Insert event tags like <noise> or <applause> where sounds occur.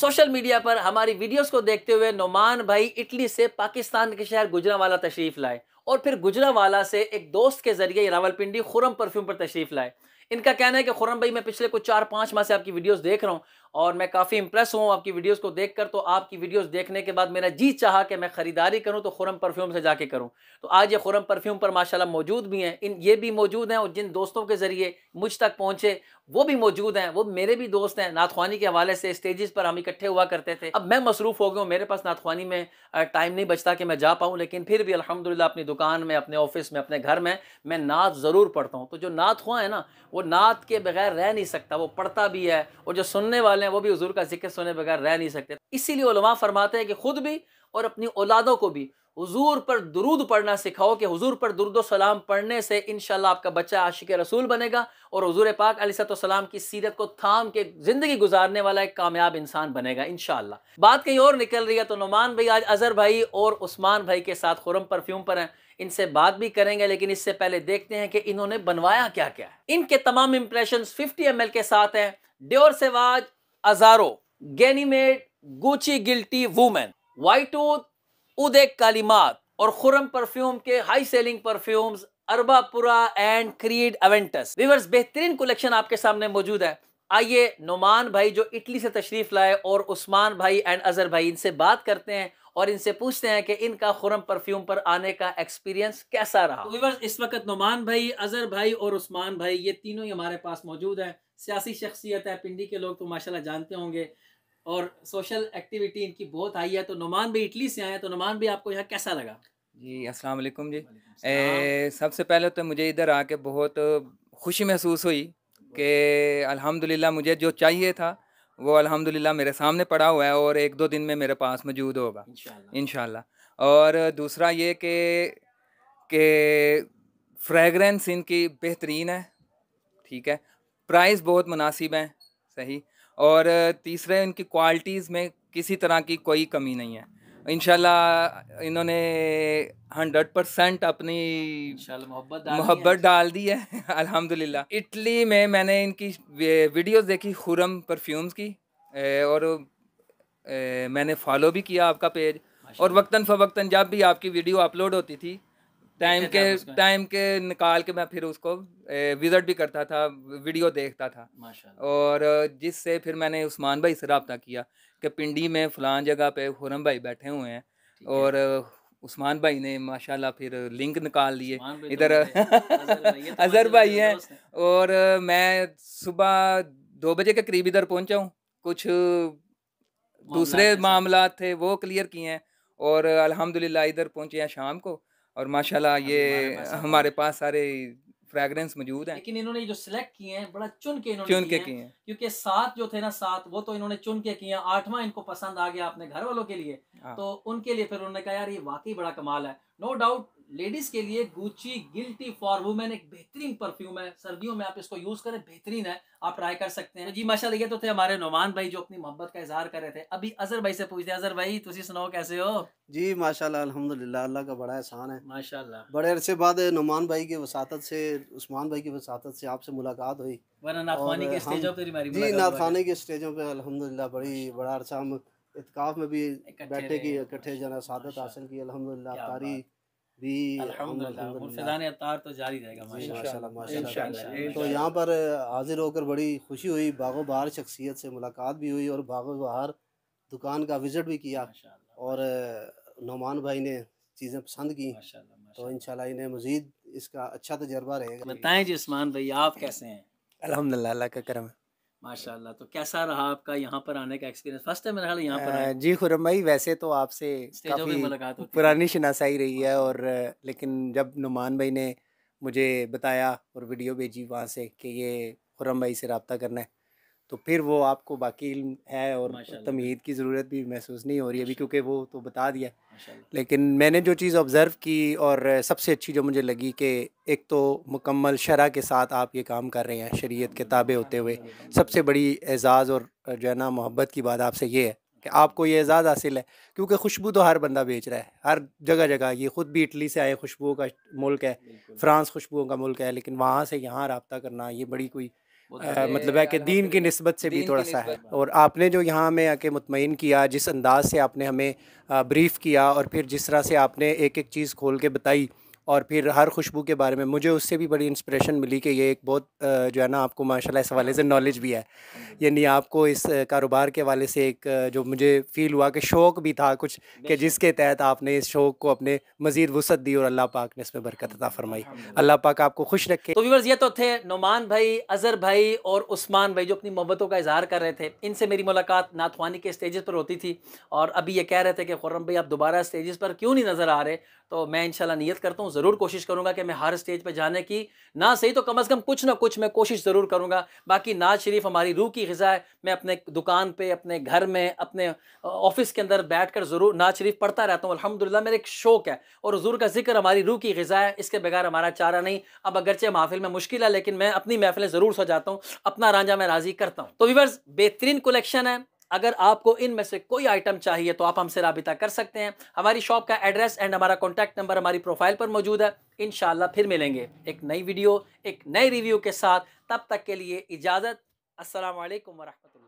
Social media पर हमारी videos को देखते हुए नोमान भाई इटली से पाकिस्तान के शहर गुजरावाला तशरीफ लाए और फिर गुजरावाला से एक दोस्त के जरिए रावलपिंडी खुरम परफ्यूम पर तशरीफ लाए इनका कहना है कि खुरम भाई मैं पिछले कुछ चार पाँच माह से आपकी वीडियोस देख रहा हूँ और मैं काफ़ी इंप्रेस हूँ आपकी वीडियोस को देखकर तो आपकी वीडियोस देखने के बाद मेरा जी चाहा कि मैं ख़रीदारी करूँ तो खुरम परफ्यूम से जाके करूँ तो आज ये खुरम परफ्यूम पर माशाल्लाह मौजूद भी हैं इन ये भी मौजूद हैं और जिन दोस्तों के ज़रिए मुझ तक पहुँचे वो भी मौजूद हैं वो मेरे भी दोस्त हैं नाथवानी के हवाले से स्टेजेस पर हम इकट्ठे हुआ करते थे अब मैं मसरूफ़ हो गया हूँ मेरे पास नाथवानी में टाइम नहीं बचता कि मैं जा पाऊँ लेकिन फिर भी अलहमदिल्ला अपनी दुकान में अपने ऑफिस में अपने घर में मैं नात ज़रूर पढ़ता हूँ तो जो नात हुआ है ना वो नात के बगैर रह नहीं सकता वो पढ़ता भी है और जो सुनने वाले वाले हैं वो भी हजूर का जिक्र सुने बगैर रह नहीं सकते इसीलिए उलमा फरमाते हैं कि खुद भी और अपनी औलादों को भी हजूर पर दरूद पढ़ना सिखाओ कि हजूर पर दरुद सलाम पढ़ने से इन आपका बच्चा आशिक रसूल बनेगा और हजूर पाक अलीसलाम की सीरत को थाम के ज़िंदगी गुजारने वाला एक कामयाब इंसान बनेगा इन बात कहीं और निकल रही है तो नुमान भाई आज अजहर भाई और उस्मान भाई के साथ खुरम परफ्यूम पर हैं इनसे बात भी करेंगे लेकिन इससे पहले देखते हैं कि इन्होंने बनवाया क्या क्या है इनके तमाम इंप्रेशन फिफ्टी एम के साथ हैं Dior Sauvage Azzaro Ganymede Gucci Guilty women वाइटूद उदे कालीमात और खुरम परफ्यूम के हाई सेलिंग परफ्यूम्स अरबापुरा एंड क्रीड एवेंटस विवर्स बेहतरीन कलेक्शन आपके सामने मौजूद है आइए नुमान भाई जो इटली से तशरीफ लाए और उस्मान भाई एंड अजहर भाई इनसे बात करते हैं और इनसे पूछते हैं कि इनका खुरम परफ्यूम पर आने का एक्सपीरियंस कैसा रहा तो इस वक्त नुमान भाई अजहर भाई और उस्मान भाई ये तीनों ही हमारे पास मौजूद हैं सियासी शख्सियत है पिंडी के लोग तो माशाल्लाह जानते होंगे और सोशल एक्टिविटी इनकी बहुत हाई है तो नुमान भाई इटली से आए हैं तो नुमान भाई आपको यहाँ कैसा लगा जी अस्सलाम वालेकुम जी सबसे पहले तो मुझे इधर आके बहुत खुशी महसूस हुई कि अल्हम्दुलिल्लाह मुझे जो चाहिए था वो अल्हम्दुलिल्लाह मेरे सामने पड़ा हुआ है और एक दो दिन में मेरे पास मौजूद होगा इन और दूसरा ये कि कि फ्रेगरेंस इनकी बेहतरीन है ठीक है प्राइस बहुत मुनासिब हैं सही और तीसरे इनकी क्वालिटीज़ में किसी तरह की कोई कमी नहीं है इन इन्होंने हंड्रेड परसेंट अपनी मोहब्बत मोहब्बत डाल दी है <laughs> अल्हम्दुलिल्लाह इटली में मैंने इनकी वीडियोस देखी खुरम परफ्यूम्स की और मैंने फॉलो भी किया आपका पेज और वक्ता फ़वक्ता जब भी आपकी वीडियो अपलोड होती थी टाइम के टाइम के निकाल के मैं फिर उसको विजिट भी करता था वीडियो देखता था और जिससे फिर मैंने उस्मान भाई से रबता किया कि पिंडी में फलान जगह पे हुरम भाई बैठे हुए हैं और उस्मान भाई ने माशाल्लाह फिर लिंक निकाल लिए तो इधर अजहर भाई तो <laughs> हैं और मैं सुबह दो बजे के करीब इधर पहुंचा हूँ कुछ दूसरे मामला थे वो क्लियर किए हैं और अल्हम्दुलिल्लाह इधर पहुंचे हैं शाम को और माशाल्लाह ये हमारे पास सारे फ्रेगरेंस मौजूद है लेकिन इन्होंने जो सिलेक्ट किए हैं बड़ा चुन के इन्होंने चुन के किए हैं क्योंकि सात जो थे ना सात वो तो इन्होंने चुन के किए आठवां इनको पसंद आ गया अपने घर वालों के लिए हाँ। तो उनके लिए फिर उन्होंने कहा यार ये वाकई बड़ा कमाल है नो डाउट लेडीज के लिए गुची गिल्टी फॉर वुमेन एक बेहतरीन परफ्यूम है सर्दियों में आप इसको यूज करें बेहतरीन है आप ट्राई कर सकते हैं तो जी माशा ये तो थे हमारे नोमान भाई जो अपनी मोहब्बत का इजहार कर रहे थे अभी अजहर भाई से पूछते अजहर भाई तुम सुनाओ कैसे हो जी माशाल्लाह अल्हम्दुलिल्लाह अल्लाह का बड़ा एहसान है माशाल्लाह बड़े अरसे बाद नुमान भाई की वसात से उस्मान भाई की वसात से आपसे मुलाकात हुई वरना के स्टेजों पर हमारी जी नाथखाने के स्टेजों पर अलहमदिल्ला बड़ी बड़ा अरसा हम इतकाफ में भी बैठे की इकट्ठे जाना सादत हासिल की अलहमदुल्ला तारी भी तो जारी तो यहाँ पर हाजिर होकर बड़ी खुशी हुई बागो बहार शख्सियत से मुलाकात भी हुई और बागो बहार दुकान का विज़िट भी किया और नुमान भाई ने चीज़ें पसंद की तो इन इन्हें मज़ीद इसका अच्छा तजर्बा रहेगा बताएं जी उस्मान भाई आप कैसे हैं अलहमदिल्ला का करम है माशाल्लाह तो कैसा रहा आपका यहाँ पर आने का एक्सपीरियंस फर्स्ट टाइम मेरा यहाँ पर जी खुरम भाई वैसे तो आपसे काफ़ी मुलाकात पुरानी शनासाई रही है और लेकिन जब नुमान भाई ने मुझे बताया और वीडियो भेजी वहाँ से कि ये खुरम भाई से रबता करना है तो फिर वो आपको बाकी इल्म है और तमीद की ज़रूरत भी महसूस नहीं हो रही अभी क्योंकि वो तो बता दिया लेकिन मैंने जो चीज़ ऑब्ज़र्व की और सबसे अच्छी जो मुझे लगी कि एक तो मुकम्मल शरा के साथ आप ये काम कर रहे हैं शरीयत के ताबे होते हुए सबसे बड़ी एज़ाज़ और जो है ना मोहब्बत की बात आपसे ये है कि आपको ये एज़ाज़ हासिल है क्योंकि खुशबू तो हर बंदा बेच रहा है हर जगह जगह ये ख़ुद भी इटली से आए खुशबुओं का मुल्क है फ़्रांस खुशबुओं का मुल्क है लेकिन वहाँ से यहाँ रबता करना ये बड़ी कोई मतलब है कि दीन की मतलब नस्बत से भी थोड़ा सा है और आपने जो यहाँ हमें आके मुतमिन किया जिस अंदाज से आपने हमें ब्रीफ़ किया और फिर जिस तरह से आपने एक एक चीज़ खोल के बताई और फिर हर खुशबू के बारे में मुझे उससे भी बड़ी इंस्पिरेशन मिली कि ये एक बहुत जो है ना आपको माशाल्लाह इस हवाले से नॉलेज भी है यानी आपको इस कारोबार के वाले से एक जो मुझे फ़ील हुआ कि शौक़ भी था कुछ कि जिसके तहत आपने इस शौक़ को अपने मज़ीद वसत दी और अल्लाह पाक ने इसमें बरकत फरमाई अल्लाह पाक आपको खुश रखे तो व्यवर्स ये तो थे नुमान भाई अज़हर भाई और उस्मान भाई जो अपनी मोहब्बतों का इजहार कर रहे थे इनसे मेरी मुलाकात नाथवानी के स्टेज पर होती थी और अभी ये कह रहे थे कि खुर्रम भाई आप दोबारा स्टेज पर क्यों नहीं नज़र आ रहे तो मैं इंशाल्लाह नियत करता हूँ ज़रूर कोशिश करूंगा कि मैं हर स्टेज पर जाने की ना सही तो कम अज़ कम कुछ ना कुछ मैं कोशिश ज़रूर करूंगा बाकी नाज शरीफ हमारी रूह की गज़ा है मैं अपने दुकान पे अपने घर में अपने ऑफिस के अंदर बैठ कर ज़रूर नाज शरीफ पढ़ता रहता हूँ अलहमदिल्ला मेरा एक शौक़ है और हजूर का जिक्र हमारी रूह की गज़ा है इसके बगैर हमारा चारा नहीं अब अगरचे महफिल में मुश्किल है लेकिन मैं अपनी महफिलें ज़रूर सजाता हूँ अपना रांझा मैं राज़ी करता हूँ तो वीवर्स बेहतरीन कलेक्शन है अगर आपको इनमें से कोई आइटम चाहिए तो आप हमसे रबिता कर सकते हैं हमारी शॉप का एड्रेस एंड हमारा कॉन्टैक्ट नंबर हमारी प्रोफाइल पर मौजूद है इन फिर मिलेंगे एक नई वीडियो एक नए रिव्यू के साथ तब तक के लिए इजाज़त असल वरहमत